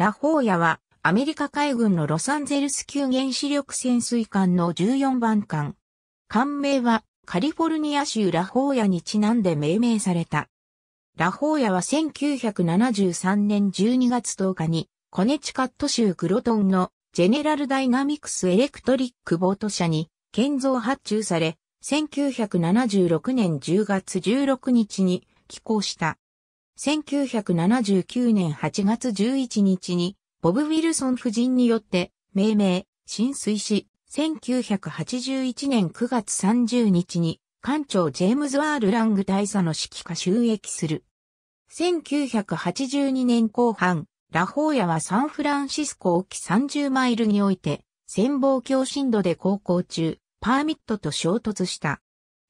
ラホーヤは、アメリカ海軍のロサンゼルス級原子力潜水艦の14番艦。艦名は、カリフォルニア州ラホーヤにちなんで命名された。ラホーヤは1973年12月10日に、コネチカット州クロトンのジェネラルダイナミクスエレクトリックボート社に建造発注され、1976年10月16日に寄港した。1979年8月11日に、ボブ・ウィルソン夫人によって、命名、浸水し、1981年9月30日に、艦長ジェームズ・ワール・ラング大佐の指揮下収益する。1982年後半、ラホーヤはサンフランシスコ沖30マイルにおいて、潜望鏡深度で航行中、パーミットと衝突した。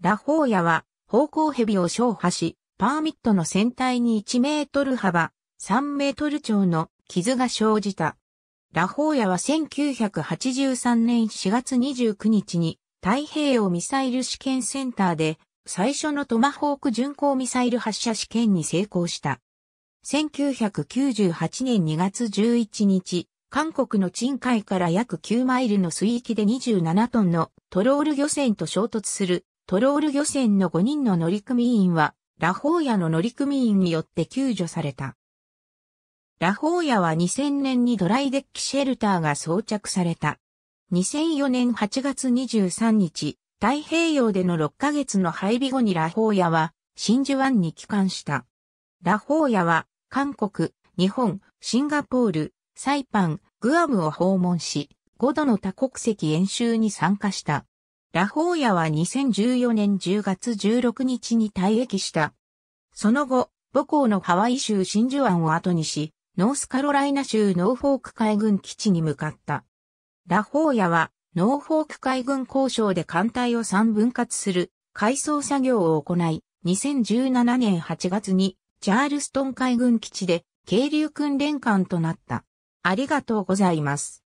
ラホーヤは、方向ヘビを消破し、パーミットの船体に1メートル幅、3メートル長の傷が生じた。ラホーヤは1983年4月29日に太平洋ミサイル試験センターで最初のトマホーク巡航ミサイル発射試験に成功した。1998年2月11日、韓国の鎮海から約9マイルの水域で27トンのトロール漁船と衝突するトロール漁船の5人の乗組員はラホーヤの乗組員によって救助された。ラホーヤは2000年にドライデッキシェルターが装着された。2004年8月23日、太平洋での6ヶ月の配備後にラホーヤは真珠湾に帰還した。ラホーヤは韓国、日本、シンガポール、サイパン、グアムを訪問し、5度の多国籍演習に参加した。ラホーヤは2014年10月16日に退役した。その後、母校のハワイ州真珠湾を後にし、ノースカロライナ州ノーフォーク海軍基地に向かった。ラホーヤは、ノーフォーク海軍交渉で艦隊を3分割する、改装作業を行い、2017年8月に、チャールストン海軍基地で、渓流訓練艦となった。ありがとうございます。